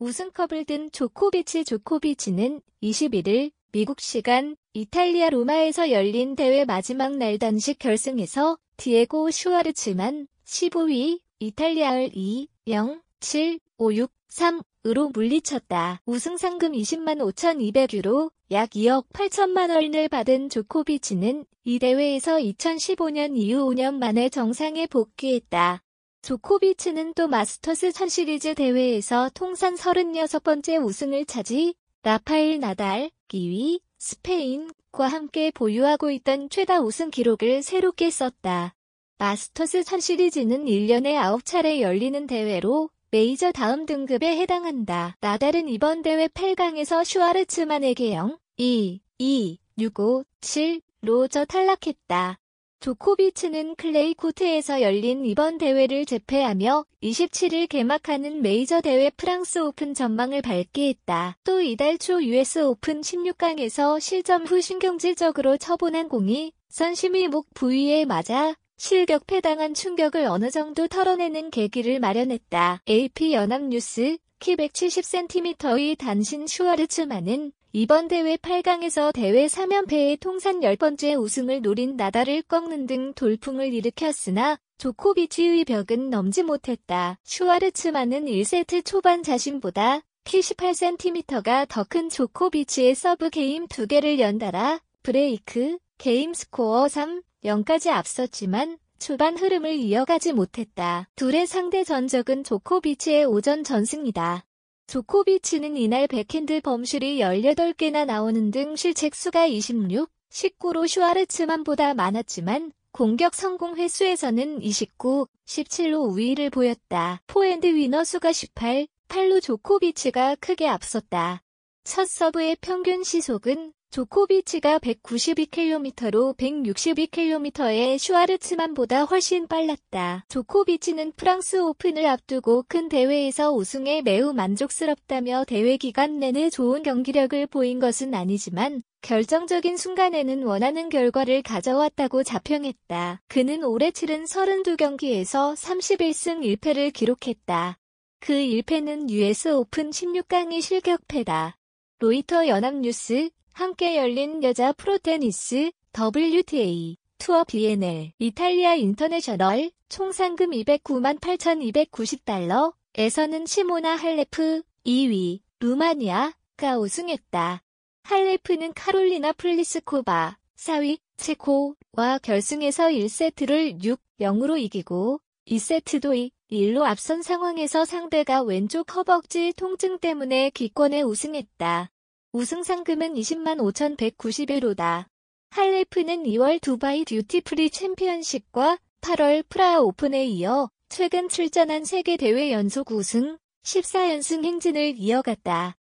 우승컵을 든 조코비치 조코비치는 21일 미국 시간 이탈리아 로마에서 열린 대회 마지막 날 단식 결승에서 디에고 슈아르츠만 15위 이탈리아를 2, 0, 7, 5, 6, 3으로 물리쳤다. 우승 상금 20만 5,200유로 약 2억 8천만 원을 받은 조코비치는 이 대회에서 2015년 이후 5년 만에 정상에 복귀했다. 조코비치는 또 마스터스 3시리즈 대회에서 통산 36번째 우승을 차지 라파엘 나달, 기위, 스페인과 함께 보유하고 있던 최다 우승 기록을 새롭게 썼다. 마스터스 3시리즈는 1년에 9차례 열리는 대회로 메이저 다음 등급에 해당한다. 나달은 이번 대회 8강에서 슈아르츠만에게 0, 2, 2, 6, 5, 7로 저 탈락했다. 조코비치는 클레이 코트에서 열린 이번 대회를 제패하며 27일 개막하는 메이저 대회 프랑스 오픈 전망을 밝게 했다. 또 이달 초 US 오픈 16강에서 실점 후 신경질적으로 처분한 공이 선심이 목 부위에 맞아 실격패당한 충격을 어느 정도 털어내는 계기를 마련했다. AP 연합뉴스 키 170cm의 단신 슈와르츠만은 이번 대회 8강에서 대회 3연패의 통산 10번째 우승을 노린 나다를 꺾는 등 돌풍을 일으켰으나 조코비치의 벽은 넘지 못했다. 슈와르츠만은 1세트 초반 자신보다 키 18cm가 더 큰 조코비치의 서브 게임 2개를 연달아 브레이크, 게임 스코어 3, 0까지 앞섰지만 초반 흐름을 이어가지 못했다. 둘의 상대 전적은 조코비치의 오전 전승이다. 조코비치는 이날 백핸드 범실이 18개나 나오는 등 실책수가 26, 19로 슈아르츠만보다 많았지만 공격 성공 횟수에서는 29, 17로 우위를 보였다. 포핸드 위너 수가 18, 8로 조코비치가 크게 앞섰다. 첫 서브의 평균 시속은 조코비치가 192km로 162km의 슈아르츠만보다 훨씬 빨랐다. 조코비치는 프랑스 오픈을 앞두고 큰 대회에서 우승에 매우 만족스럽다며 대회 기간 내내 좋은 경기력을 보인 것은 아니지만 결정적인 순간에는 원하는 결과를 가져왔다고 자평했다. 그는 올해 치른 32경기에서 31승 1패를 기록했다. 그 1패는 US 오픈 1 6강의 실격패다. 로이터 연합뉴스, 함께 열린 여자 프로테니스, WTA, 투어 BNL, 이탈리아 인터내셔널, 총 상금 209만 8,290달러, 에서는 시모나 할레프, 2위, 루마니아가 우승했다. 할레프는 카롤리나 플리스코바, 4위, 체코와 결승에서 1세트를 6-0으로 이기고 2세트도 2-1로 앞선 상황에서 상대가 왼쪽 허벅지 통증 때문에 기권에 우승했다. 우승 상금은 20만 5 1 9 1로다할리프는 2월 두바이 듀티프리 챔피언십과 8월 프라하 오픈에 이어 최근 출전한 세계 대회 연속 우승 14연승 행진을 이어갔다.